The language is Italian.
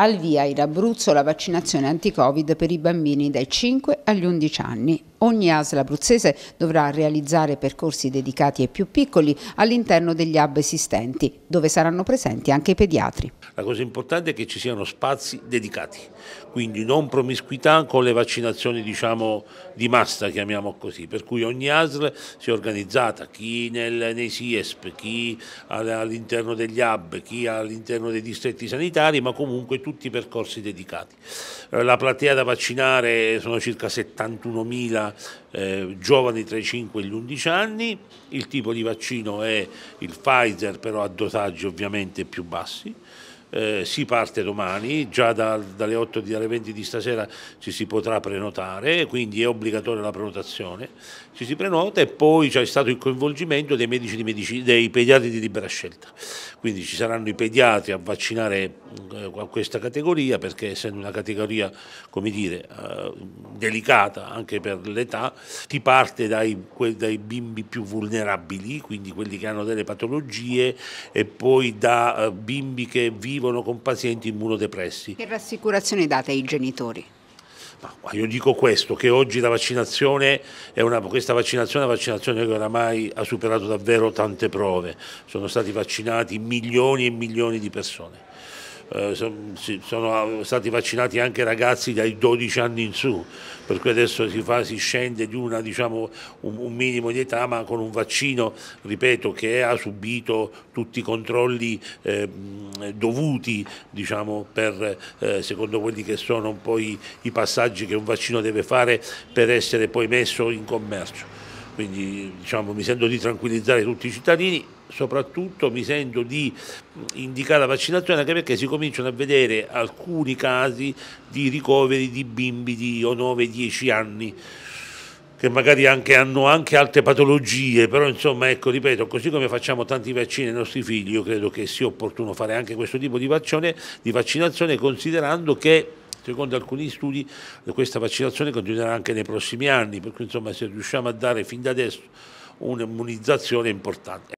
Al via in Abruzzo la vaccinazione anti-Covid per i bambini dai 5 agli 11 anni. Ogni ASL abruzzese dovrà realizzare percorsi dedicati ai più piccoli all'interno degli hub esistenti, dove saranno presenti anche i pediatri. La cosa importante è che ci siano spazi dedicati, quindi non promiscuità con le vaccinazioni diciamo, di massa, chiamiamo così, per cui ogni ASL si è organizzata, chi nel, nei SIESP, chi all'interno degli hub, chi all'interno dei distretti sanitari, ma comunque tutti i percorsi dedicati. Eh, la platea da vaccinare sono circa 71.000 eh, giovani tra i 5 e gli 11 anni, il tipo di vaccino è il Pfizer però a dosaggi ovviamente più bassi, eh, si parte domani, già da, dalle 8 alle 20 di stasera ci si potrà prenotare, quindi è obbligatoria la prenotazione, ci si prenota e poi c'è stato il coinvolgimento dei, medici di medicina, dei pediatri di libera scelta, quindi ci saranno i pediatri a vaccinare eh, questa categoria perché essendo una categoria come dire, eh, delicata anche per l'età, si parte dai, dai bimbi più vulnerabili, quindi quelli che hanno delle patologie e poi da eh, bimbi che vivono vivono con pazienti immunodepressi. Che rassicurazioni date ai genitori? Ma io dico questo, che oggi la vaccinazione è una, vaccinazione, una vaccinazione che oramai ha superato davvero tante prove, sono stati vaccinati milioni e milioni di persone. Eh, sono eh, stati vaccinati anche ragazzi dai 12 anni in su, per cui adesso si, fa, si scende di una, diciamo, un, un, minimo di età, ma con un vaccino, ripeto, che ha subito tutti i controlli eh, dovuti, diciamo, per, eh, secondo quelli che sono poi i passaggi che un vaccino deve fare per essere poi messo in commercio quindi diciamo, mi sento di tranquillizzare tutti i cittadini, soprattutto mi sento di indicare la vaccinazione anche perché si cominciano a vedere alcuni casi di ricoveri di bimbi di 9-10 anni che magari anche, hanno anche altre patologie, però insomma ecco, ripeto, così come facciamo tanti vaccini ai nostri figli, io credo che sia opportuno fare anche questo tipo di, vaccine, di vaccinazione considerando che Secondo alcuni studi questa vaccinazione continuerà anche nei prossimi anni, per cui insomma se riusciamo a dare fin da adesso un'immunizzazione è importante.